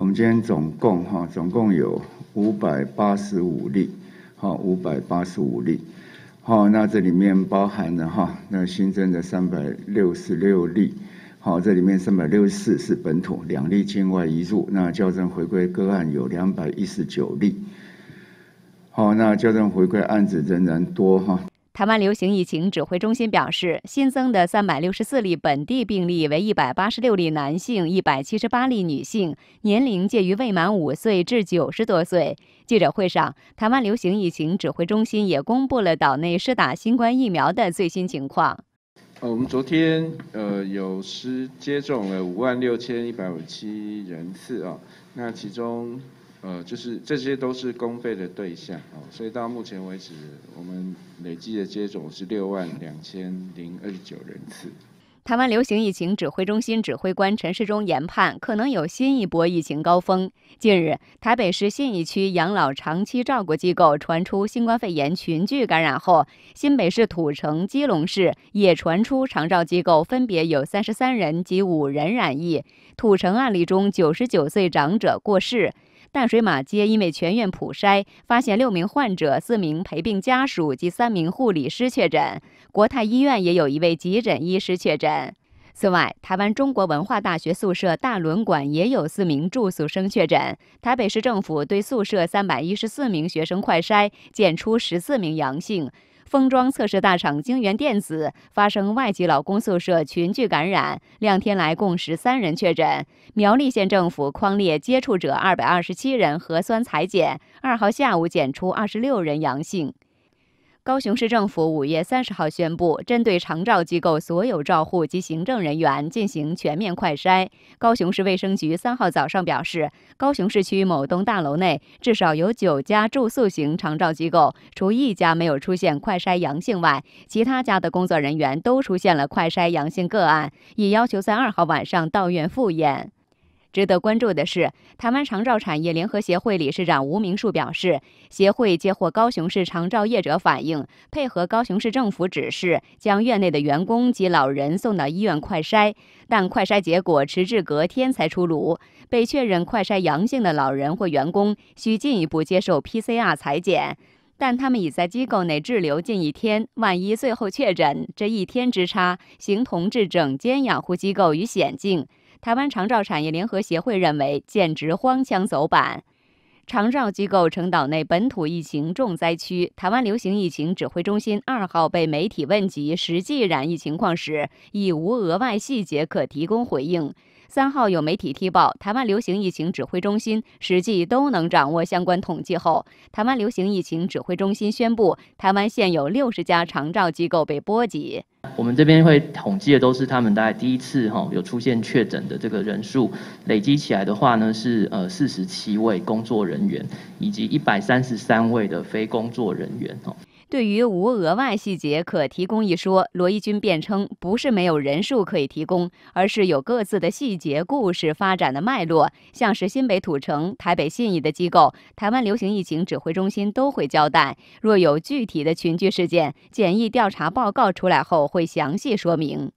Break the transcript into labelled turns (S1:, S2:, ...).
S1: 我们今天总共哈，总共有五百八十五例，好，五百八十五例，好，那这里面包含了哈，那新增的三百六十六例，好，这里面三百六十四是本土，两例境外移入，那校正回归个案有两百一十九例，好，那校正回归案子仍然多哈。
S2: 台湾流行疫情指挥中心表示，新增的三百六十四例本地病例为一百八十六例男性，一百七十八例女性，年龄介于未满五岁至九十多岁。记者会上，台湾流行疫情指挥中心也公布了岛内施打新冠疫苗的最新情况。
S1: 呃，我们昨天呃有施接种了五万六千一百五十七人次啊，那其中。呃，就是这些都是公费的对象啊，所以到目前为止，我们累计的接种是六万两千零二十九人次。
S2: 台湾流行疫情指挥中心指挥官陈世忠研判，可能有新一波疫情高峰。近日，台北市信义区养老长期照顾机构传出新冠肺炎群聚感染后，新北市土城、基隆市也传出长照机构分别有三十三人及五人染疫。土城案例中，九十九岁长者过世。淡水马街因为全院普筛发现六名患者、四名陪病家属及三名护理师确诊，国泰医院也有一位急诊医师确诊。此外，台湾中国文化大学宿舍大轮馆也有四名住宿生确诊。台北市政府对宿舍三百一十四名学生快筛，检出十四名阳性。封装测试大厂晶圆电子发生外籍老公宿舍群聚感染，两天来共十三人确诊。苗栗县政府框列接触者二百二十七人核酸裁剪，二号下午检出二十六人阳性。高雄市政府五月三十号宣布，针对长照机构所有照护及行政人员进行全面快筛。高雄市卫生局三号早上表示，高雄市区某栋大楼内至少有九家住宿型长照机构，除一家没有出现快筛阳性外，其他家的工作人员都出现了快筛阳性个案，已要求在二号晚上到院复验。值得关注的是，台湾长照产业联合协会理事长吴明树表示，协会接获高雄市长照业者反映，配合高雄市政府指示，将院内的员工及老人送到医院快筛，但快筛结果迟至隔天才出炉，被确认快筛阳性的老人或员工需进一步接受 PCR 裁剪，但他们已在机构内滞留近一天，万一最后确诊，这一天之差，形同置整间养护机构于险境。台湾长照产业联合协会认为，简直荒腔走板。长照机构称，岛内本土疫情重灾区。台湾流行疫情指挥中心二号被媒体问及实际染疫情况时，已无额外细节可提供回应。三号有媒体踢爆，台湾流行疫情指挥中心实际都能掌握相关统计后，台湾流行疫情指挥中心宣布，台湾现有六十家长照机构被波及。
S1: 我们这边会统计的都是他们大概第一次哈有出现确诊的这个人数，累积起来的话呢是呃四十七位工作人员，以及一百三十三位的非工作人员哦。
S2: 对于无额外细节可提供一说，罗伊军辩称，不是没有人数可以提供，而是有各自的细节、故事发展的脉络，像是新北土城、台北信义的机构，台湾流行疫情指挥中心都会交代。若有具体的群聚事件，检疫调查报告出来后会详细说明。